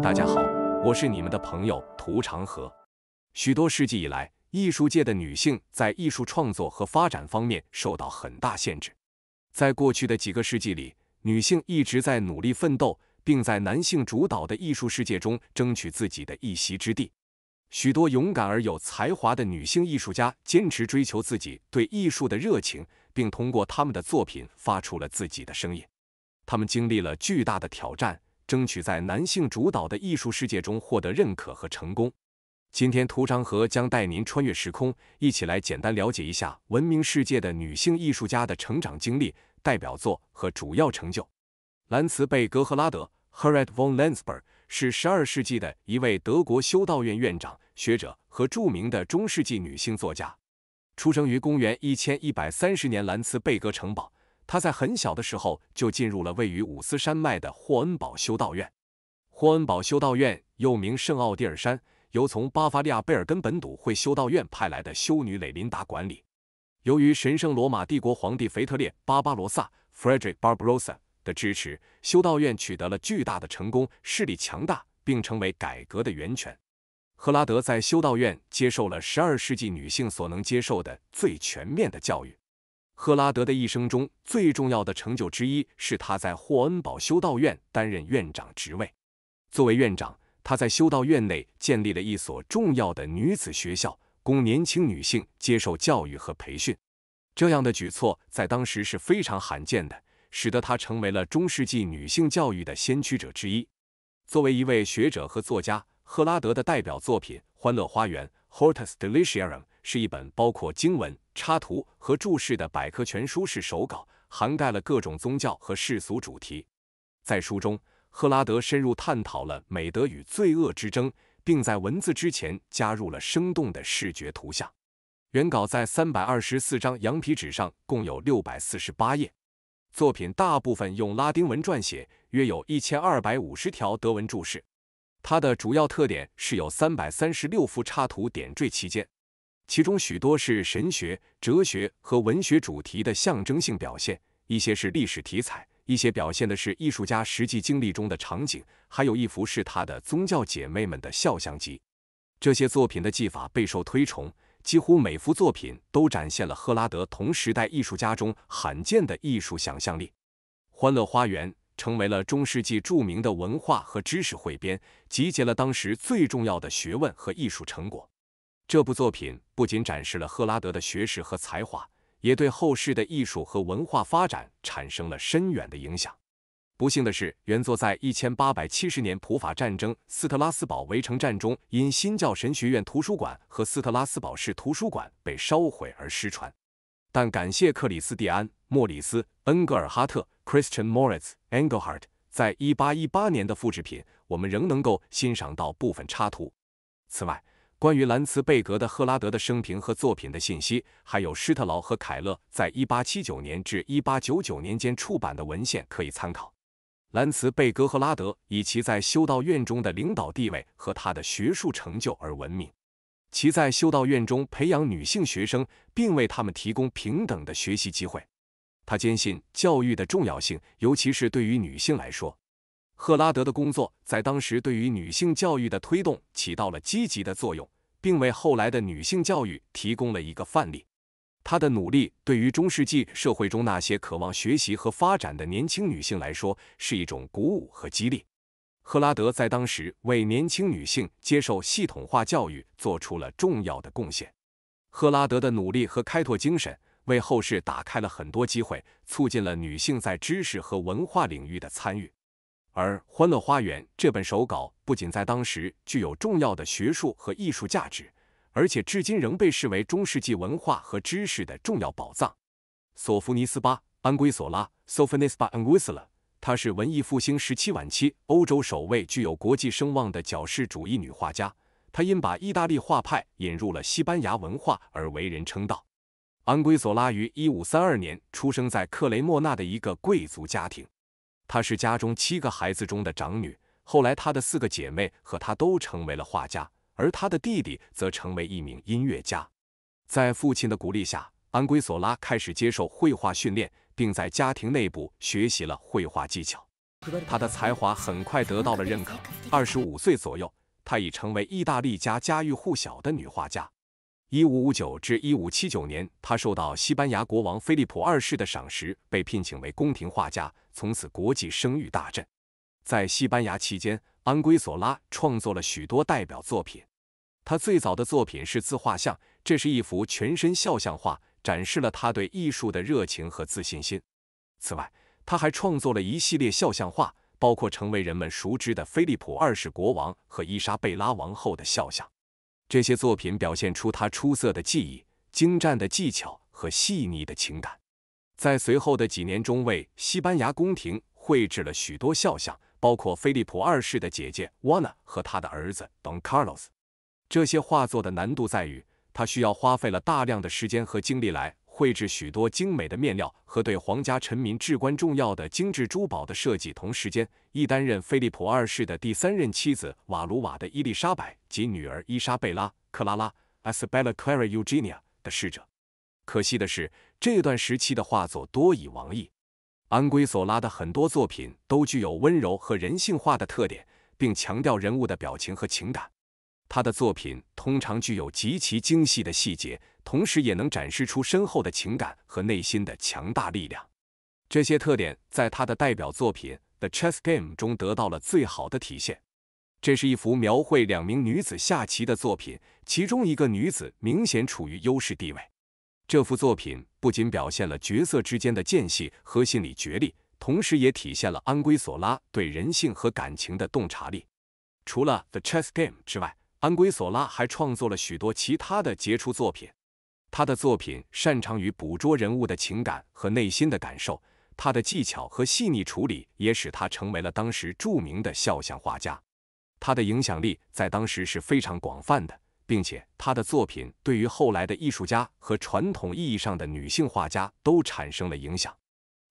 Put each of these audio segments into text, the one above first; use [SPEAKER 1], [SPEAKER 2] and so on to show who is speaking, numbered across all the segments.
[SPEAKER 1] 大家好，我是你们的朋友涂长河。许多世纪以来，艺术界的女性在艺术创作和发展方面受到很大限制。在过去的几个世纪里，女性一直在努力奋斗，并在男性主导的艺术世界中争取自己的一席之地。许多勇敢而有才华的女性艺术家坚持追求自己对艺术的热情，并通过他们的作品发出了自己的声音。她们经历了巨大的挑战。争取在男性主导的艺术世界中获得认可和成功。今天，涂长河将带您穿越时空，一起来简单了解一下闻名世界的女性艺术家的成长经历、代表作和主要成就。兰茨贝格赫拉德 h e r r a t von Landsberg） 是12世纪的一位德国修道院院长、学者和著名的中世纪女性作家，出生于公元1130年兰茨贝格城堡。他在很小的时候就进入了位于五斯山脉的霍恩堡修道院。霍恩堡修道院又名圣奥蒂尔山，由从巴伐利亚贝尔根本笃会修道院派来的修女蕾琳达管理。由于神圣罗马帝国皇帝腓特烈巴巴罗萨 （Frederick Barbarossa） 的支持，修道院取得了巨大的成功，势力强大，并成为改革的源泉。赫拉德在修道院接受了12世纪女性所能接受的最全面的教育。赫拉德的一生中最重要的成就之一是他在霍恩堡修道院担任院长职位。作为院长，他在修道院内建立了一所重要的女子学校，供年轻女性接受教育和培训。这样的举措在当时是非常罕见的，使得他成为了中世纪女性教育的先驱者之一。作为一位学者和作家，赫拉德的代表作品《欢乐花园》（Hortus Deliciarum）。是一本包括经文、插图和注释的百科全书式手稿，涵盖了各种宗教和世俗主题。在书中，赫拉德深入探讨了美德与罪恶之争，并在文字之前加入了生动的视觉图像。原稿在三百二十四张羊皮纸上，共有六百四十八页。作品大部分用拉丁文撰写，约有一千二百五十条德文注释。它的主要特点是有三百三十六幅插图点缀其间。其中许多是神学、哲学和文学主题的象征性表现，一些是历史题材，一些表现的是艺术家实际经历中的场景，还有一幅是他的宗教姐妹们的肖像集。这些作品的技法备受推崇，几乎每幅作品都展现了赫拉德同时代艺术家中罕见的艺术想象力。《欢乐花园》成为了中世纪著名的文化和知识汇编，集结了当时最重要的学问和艺术成果。这部作品不仅展示了赫拉德的学识和才华，也对后世的艺术和文化发展产生了深远的影响。不幸的是，原作在1870年普法战争斯特拉斯堡围城战中，因新教神学院图书馆和斯特拉斯堡市图书馆被烧毁而失传。但感谢克里斯蒂安·莫里斯·恩格尔哈特 （Christian Moritz Engelhardt） 在1818年的复制品，我们仍能够欣赏到部分插图。此外，关于兰茨贝格的赫拉德的生平和作品的信息，还有施特劳和凯勒在一八七九年至一八九九年间出版的文献可以参考。兰茨贝格赫拉德以其在修道院中的领导地位和他的学术成就而闻名。其在修道院中培养女性学生，并为他们提供平等的学习机会。他坚信教育的重要性，尤其是对于女性来说。赫拉德的工作在当时对于女性教育的推动起到了积极的作用，并为后来的女性教育提供了一个范例。他的努力对于中世纪社会中那些渴望学习和发展的年轻女性来说是一种鼓舞和激励。赫拉德在当时为年轻女性接受系统化教育做出了重要的贡献。赫拉德的努力和开拓精神为后世打开了很多机会，促进了女性在知识和文化领域的参与。而《欢乐花园》这本手稿不仅在当时具有重要的学术和艺术价值，而且至今仍被视为中世纪文化和知识的重要宝藏。索夫尼斯巴·安圭索拉 s o f h n i s b a Anguissola），她是文艺复兴时期晚期欧洲首位具有国际声望的矫饰主义女画家。她因把意大利画派引入了西班牙文化而为人称道。安圭索拉于1532年出生在克雷莫纳的一个贵族家庭。她是家中七个孩子中的长女。后来，她的四个姐妹和她都成为了画家，而她的弟弟则成为一名音乐家。在父亲的鼓励下，安圭索拉开始接受绘画训练，并在家庭内部学习了绘画技巧。她的才华很快得到了认可。二十五岁左右，她已成为意大利家家喻户晓的女画家。一五五九至一五七九年，他受到西班牙国王菲利普二世的赏识，被聘请为宫廷画家，从此国际声誉大振。在西班牙期间，安圭索拉创作了许多代表作品。他最早的作品是自画像，这是一幅全身肖像画，展示了他对艺术的热情和自信心。此外，他还创作了一系列肖像画，包括成为人们熟知的菲利普二世国王和伊莎贝拉王后的肖像。这些作品表现出他出色的技艺、精湛的技巧和细腻的情感。在随后的几年中，为西班牙宫廷绘制了许多肖像，包括菲利普二世的姐姐瓦娜和他的儿子 Don Carlos。这些画作的难度在于，他需要花费了大量的时间和精力来。绘制许多精美的面料和对皇家臣民至关重要的精致珠宝的设计，同时间亦担任菲利普二世的第三任妻子瓦卢瓦的伊丽莎白及女儿伊莎贝拉、克拉拉、阿斯 a 拉、克 g 尤 n 尼亚的侍者。可惜的是，这段时期的画作多以亡逸。安圭索拉的很多作品都具有温柔和人性化的特点，并强调人物的表情和情感。他的作品通常具有极其精细的细节。同时，也能展示出深厚的情感和内心的强大力量。这些特点在他的代表作品《The Chess Game》中得到了最好的体现。这是一幅描绘两名女子下棋的作品，其中一个女子明显处于优势地位。这幅作品不仅表现了角色之间的间隙和心理角力，同时也体现了安圭索拉对人性和感情的洞察力。除了《The Chess Game》之外，安圭索拉还创作了许多其他的杰出作品。他的作品擅长于捕捉人物的情感和内心的感受，他的技巧和细腻处理也使他成为了当时著名的肖像画家。他的影响力在当时是非常广泛的，并且他的作品对于后来的艺术家和传统意义上的女性画家都产生了影响。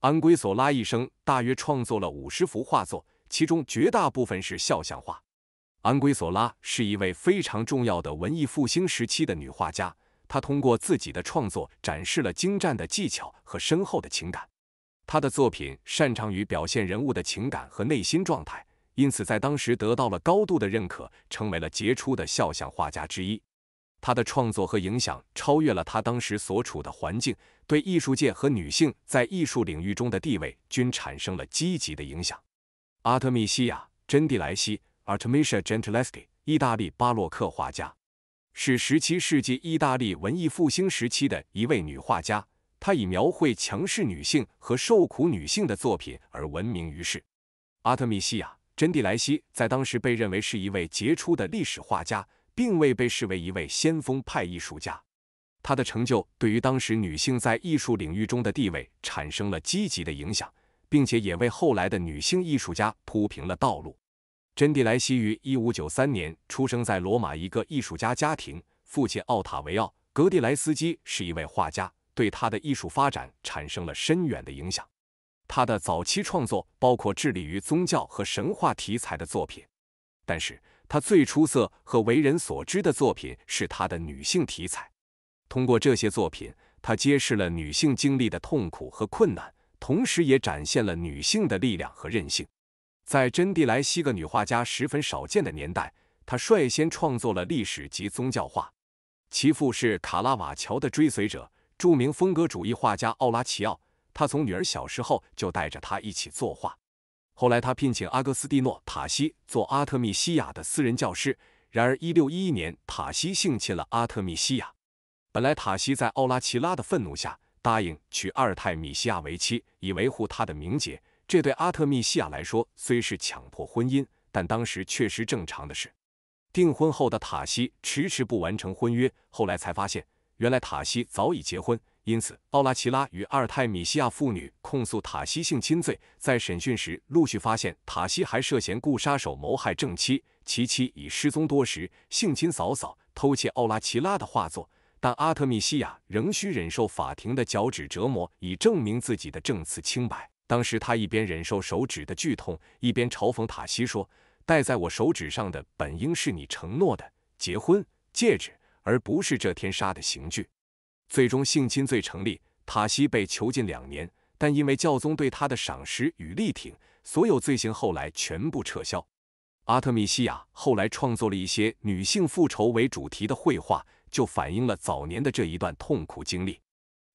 [SPEAKER 1] 安圭索拉一生大约创作了五十幅画作，其中绝大部分是肖像画。安圭索拉是一位非常重要的文艺复兴时期的女画家。他通过自己的创作展示了精湛的技巧和深厚的情感。他的作品擅长于表现人物的情感和内心状态，因此在当时得到了高度的认可，成为了杰出的肖像画家之一。他的创作和影响超越了他当时所处的环境，对艺术界和女性在艺术领域中的地位均产生了积极的影响。阿特米西亚·真蒂莱西 （Artemisia Gentileschi），意大利巴洛克画家。是17世纪意大利文艺复兴时期的一位女画家，她以描绘强势女性和受苦女性的作品而闻名于世。阿特米西亚·真蒂莱西在当时被认为是一位杰出的历史画家，并未被视为一位先锋派艺术家。她的成就对于当时女性在艺术领域中的地位产生了积极的影响，并且也为后来的女性艺术家铺平了道路。珍蒂莱西于一五九三年出生在罗马一个艺术家家庭，父亲奥塔维奥·格蒂莱斯基是一位画家，对他的艺术发展产生了深远的影响。他的早期创作包括致力于宗教和神话题材的作品，但是他最出色和为人所知的作品是他的女性题材。通过这些作品，他揭示了女性经历的痛苦和困难，同时也展现了女性的力量和韧性。在真蒂莱西个女画家十分少见的年代，她率先创作了历史及宗教画。其父是卡拉瓦乔的追随者，著名风格主义画家奥拉齐奥。他从女儿小时候就带着她一起作画。后来，他聘请阿格斯蒂诺·塔西做阿特米西亚的私人教师。然而，1611年，塔西性侵了阿特米西亚。本来，塔西在奥拉齐拉的愤怒下答应娶二太米西亚为妻，以维护她的名节。这对阿特米西亚来说虽是强迫婚姻，但当时确实正常的事。订婚后的塔西迟迟不完成婚约，后来才发现原来塔西早已结婚。因此，奥拉齐拉与阿尔泰米西亚妇女控诉塔西性侵罪，在审讯时陆续发现塔西还涉嫌雇杀手谋害正妻，其妻已失踪多时，性侵嫂嫂，偷窃奥拉齐拉的画作。但阿特米西亚仍需忍受法庭的脚趾折磨，以证明自己的证词清白。当时他一边忍受手指的剧痛，一边嘲讽塔西说：“戴在我手指上的本应是你承诺的结婚戒指，而不是这天杀的刑具。”最终性侵罪成立，塔西被囚禁两年，但因为教宗对他的赏识与力挺，所有罪行后来全部撤销。阿特米西亚后来创作了一些女性复仇为主题的绘画，就反映了早年的这一段痛苦经历。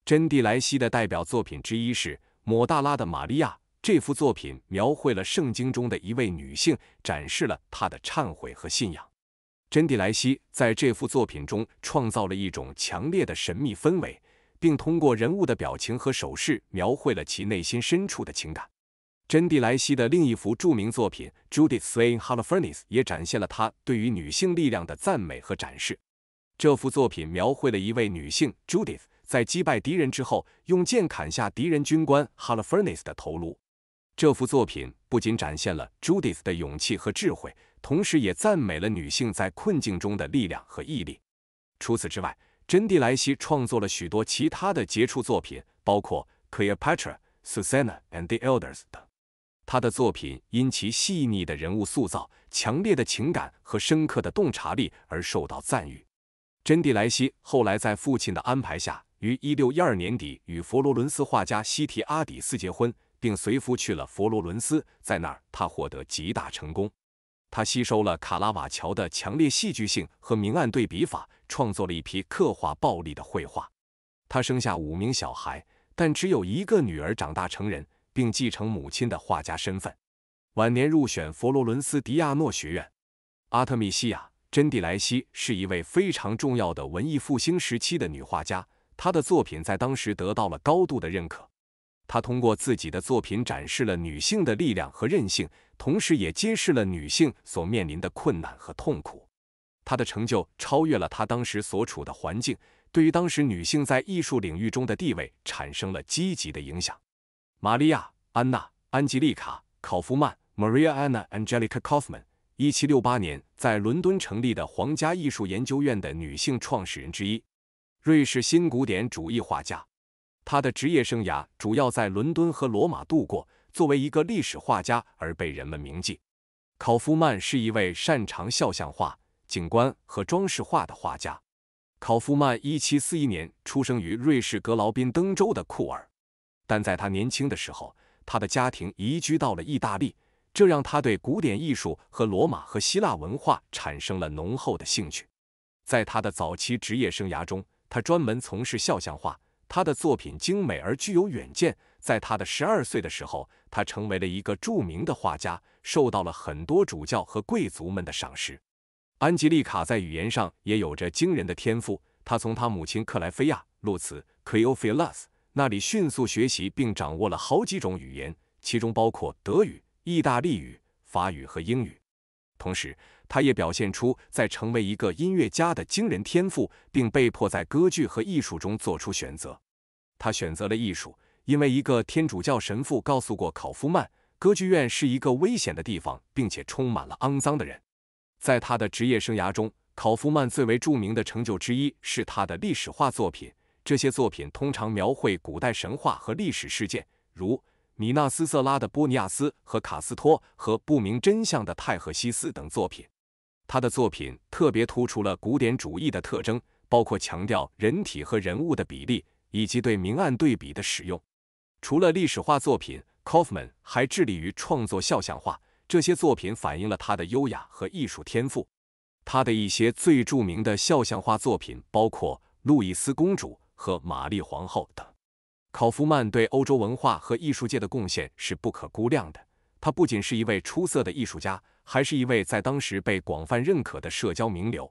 [SPEAKER 1] 真蒂莱西的代表作品之一是。摩大拉的玛利亚。这幅作品描绘了圣经中的一位女性，展示了她的忏悔和信仰。真蒂莱西在这幅作品中创造了一种强烈的神秘氛围，并通过人物的表情和手势描绘了其内心深处的情感。真蒂莱西的另一幅著名作品《Judith s l a y i n Holofernes》也展现了她对于女性力量的赞美和展示。这幅作品描绘了一位女性 Judith。在击败敌人之后，用剑砍下敌人军官 Halafernis 的头颅。这幅作品不仅展现了 Judith 的勇气和智慧，同时也赞美了女性在困境中的力量和毅力。除此之外，珍蒂莱西创作了许多其他的杰出作品，包括《Cleopatra》《Susanna and the Elders》等。他的作品因其细腻的人物塑造、强烈的情感和深刻的洞察力而受到赞誉。珍蒂莱西后来在父亲的安排下。于一六一二年底与佛罗伦斯画家西提阿底斯结婚，并随夫去了佛罗伦斯，在那儿他获得极大成功。他吸收了卡拉瓦乔的强烈戏剧性和明暗对比法，创作了一批刻画暴力的绘画。他生下五名小孩，但只有一个女儿长大成人，并继承母亲的画家身份。晚年入选佛罗伦斯迪亚诺学院。阿特米西亚·珍蒂莱西是一位非常重要的文艺复兴时期的女画家。她的作品在当时得到了高度的认可。她通过自己的作品展示了女性的力量和韧性，同时也揭示了女性所面临的困难和痛苦。她的成就超越了她当时所处的环境，对于当时女性在艺术领域中的地位产生了积极的影响。玛利亚·安娜·安吉丽卡·考夫曼 （Maria Anna Angelica Kaufmann），1768 年在伦敦成立的皇家艺术研究院的女性创始人之一。瑞士新古典主义画家，他的职业生涯主要在伦敦和罗马度过，作为一个历史画家而被人们铭记。考夫曼是一位擅长肖像画、景观和装饰画的画家。考夫曼一七四一年出生于瑞士格劳宾登州的库尔，但在他年轻的时候，他的家庭移居到了意大利，这让他对古典艺术和罗马和希腊文化产生了浓厚的兴趣。在他的早期职业生涯中，他专门从事肖像画，他的作品精美而具有远见。在他的十二岁的时候，他成为了一个著名的画家，受到了很多主教和贵族们的赏识。安吉丽卡在语言上也有着惊人的天赋，他从他母亲克莱菲亚·路茨 c l e o p h i l u s 那里迅速学习并掌握了好几种语言，其中包括德语、意大利语、法语和英语。同时，他也表现出在成为一个音乐家的惊人天赋，并被迫在歌剧和艺术中做出选择。他选择了艺术，因为一个天主教神父告诉过考夫曼，歌剧院是一个危险的地方，并且充满了肮脏的人。在他的职业生涯中，考夫曼最为著名的成就之一是他的历史画作品。这些作品通常描绘古代神话和历史事件，如《米纳斯瑟拉的波尼亚斯和卡斯托》和《不明真相的泰赫西斯》等作品。他的作品特别突出了古典主义的特征，包括强调人体和人物的比例，以及对明暗对比的使用。除了历史画作品，考夫曼还致力于创作肖像画。这些作品反映了他的优雅和艺术天赋。他的一些最著名的肖像画作品包括路易斯公主和玛丽皇后等。考夫曼对欧洲文化和艺术界的贡献是不可估量的。他不仅是一位出色的艺术家。还是一位在当时被广泛认可的社交名流，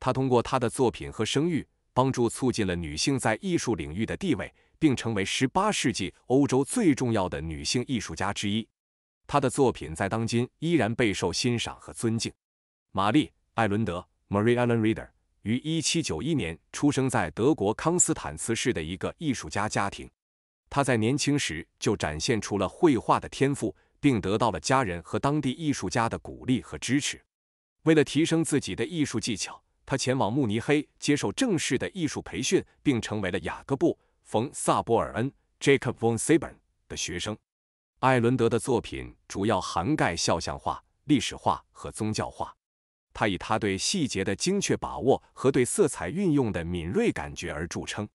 [SPEAKER 1] 她通过她的作品和声誉，帮助促进了女性在艺术领域的地位，并成为18世纪欧洲最重要的女性艺术家之一。她的作品在当今依然备受欣赏和尊敬。玛丽·艾伦德 （Marie Ellen r i a d e r 于1791年出生在德国康斯坦茨市的一个艺术家家庭，她在年轻时就展现出了绘画的天赋。并得到了家人和当地艺术家的鼓励和支持。为了提升自己的艺术技巧，他前往慕尼黑接受正式的艺术培训，并成为了雅各布·冯·萨博尔恩 （Jacob von s e b e r n 的学生。艾伦德的作品主要涵盖肖像画、历史画和宗教画。他以他对细节的精确把握和对色彩运用的敏锐感觉而著称。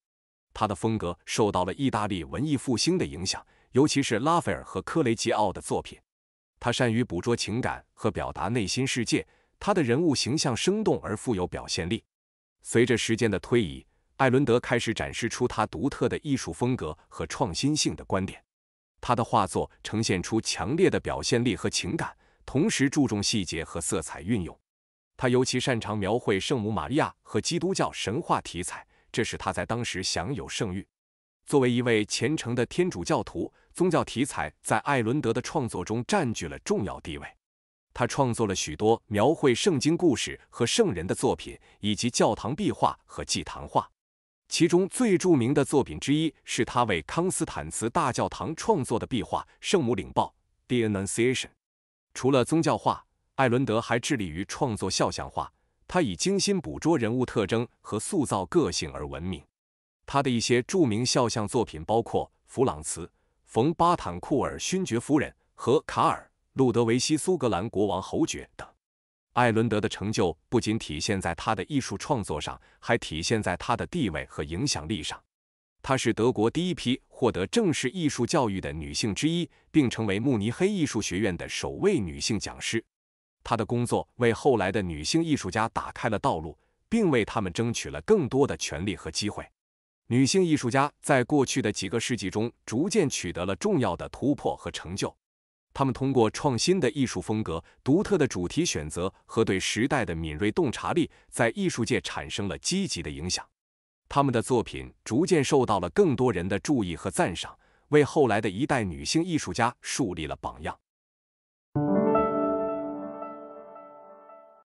[SPEAKER 1] 他的风格受到了意大利文艺复兴的影响。尤其是拉斐尔和科雷吉奥的作品，他善于捕捉情感和表达内心世界。他的人物形象生动而富有表现力。随着时间的推移，艾伦德开始展示出他独特的艺术风格和创新性的观点。他的画作呈现出强烈的表现力和情感，同时注重细节和色彩运用。他尤其擅长描绘圣母玛利亚和基督教神话题材，这使他在当时享有盛誉。作为一位虔诚的天主教徒，宗教题材在艾伦德的创作中占据了重要地位。他创作了许多描绘圣经故事和圣人的作品，以及教堂壁画和祭坛画。其中最著名的作品之一是他为康斯坦茨大教堂创作的壁画《圣母领报》（The Annunciation）。除了宗教画，艾伦德还致力于创作肖像画。他以精心捕捉人物特征和塑造个性而闻名。他的一些著名肖像作品包括弗朗茨·冯·巴坦库尔勋爵夫人和卡尔·路德维希苏格兰国王侯爵等。艾伦德的成就不仅体现在他的艺术创作上，还体现在他的地位和影响力上。她是德国第一批获得正式艺术教育的女性之一，并成为慕尼黑艺术学院的首位女性讲师。她的工作为后来的女性艺术家打开了道路，并为她们争取了更多的权利和机会。女性艺术家在过去的几个世纪中逐渐取得了重要的突破和成就。她们通过创新的艺术风格、独特的主题选择和对时代的敏锐洞察力，在艺术界产生了积极的影响。她们的作品逐渐受到了更多人的注意和赞赏，为后来的一代女性艺术家树立了榜样。